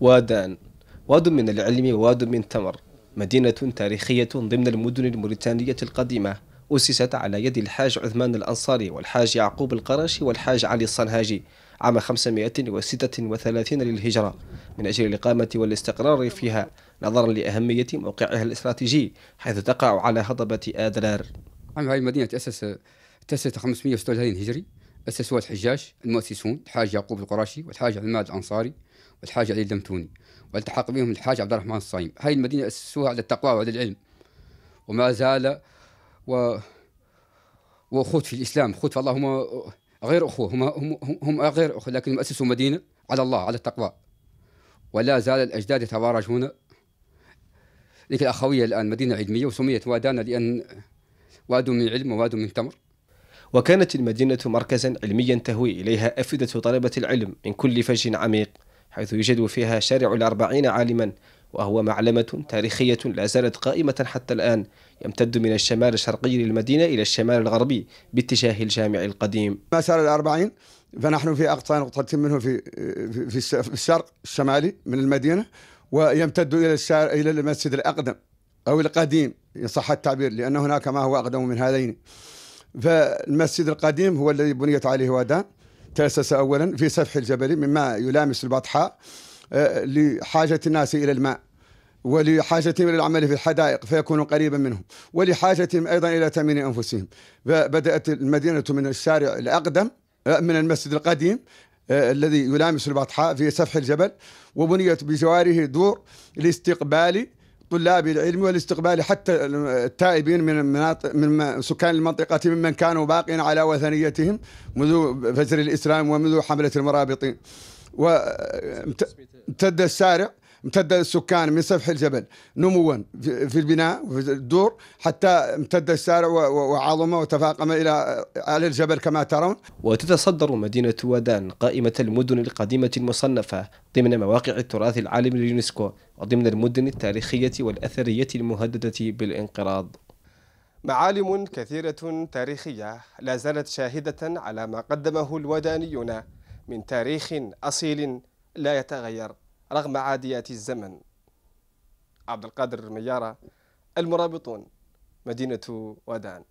وادان واد من العلم وواد من تمر مدينة تاريخية ضمن المدن الموريتانية القديمة أسست على يد الحاج عثمان الأنصاري والحاج يعقوب القرشي والحاج علي الصنهاجي عام 536 للهجرة من أجل الإقامة والاستقرار فيها نظرا لأهمية موقعها الاستراتيجي حيث تقع على هضبة آدرار عام هذه المدينة تأسس تأسست 536 هجري أسسوها الحجاج المؤسسون الحاج يعقوب القرشي والحاج عماد الأنصاري الحاج علي الدمتوني والتحق بهم الحاج عبد الرحمن الصايم هاي المدينة أسسوها على التقوى وعلى العلم وما زال و وأخوت في الإسلام أخوت فالله هم غير أخوة هم هم, هم غير أخوة لكنهم أسسوا مدينة على الله على التقوى ولا زال الأجداد يتوارجون ذيك الأخوية الآن مدينة علمية وسميت وادانا لأن واد من علم وواد من تمر وكانت المدينة مركزا علميا تهوي إليها أفئدة طلبة العلم من كل فج عميق حيث يوجد فيها شارع الأربعين عالما وهو معلمة تاريخية لا زالت قائمة حتى الآن يمتد من الشمال الشرقي للمدينة إلى الشمال الغربي باتجاه الجامع القديم مسار الأربعين فنحن في أقصى نقطة منه في, في, في الشرق الشمالي من المدينة ويمتد إلى, الشارع إلى المسجد الأقدم أو القديم إن صح التعبير لأن هناك ما هو أقدم من هذين فالمسجد القديم هو الذي بنيت عليه وادان تأسس أولا في سفح الجبل مما يلامس البطحاء آه، لحاجة الناس إلى الماء ولحاجتهم الى العمل في الحدائق فيكون قريبا منهم ولحاجتهم ايضا الى تامين انفسهم فبدات المدينه من الشارع الاقدم آه، من المسجد القديم آه، الذي يلامس البطحاء في سفح الجبل وبنيت بجواره دور لاستقبال طلاب العلم والاستقبال حتى التائبين من المناطق من سكان المنطقة ممن كانوا باقين على وثنيتهم منذ فجر الإسلام ومنذ حملة المرابطين وامتد السارع امتد السكان من سفح الجبل نموا في البناء وفي الدور حتى امتد الشارع وعظم وتفاقم إلى على الجبل كما ترون وتتصدر مدينة ودان قائمة المدن القديمة المصنفة ضمن مواقع التراث العالمي لليونسكو وضمن المدن التاريخية والأثرية المهددة بالانقراض معالم كثيرة تاريخية لا زالت شاهدة على ما قدمه الودانيون من تاريخ أصيل لا يتغير رغم عاديات الزمن عبد القادر المياره المرابطون مدينة ودان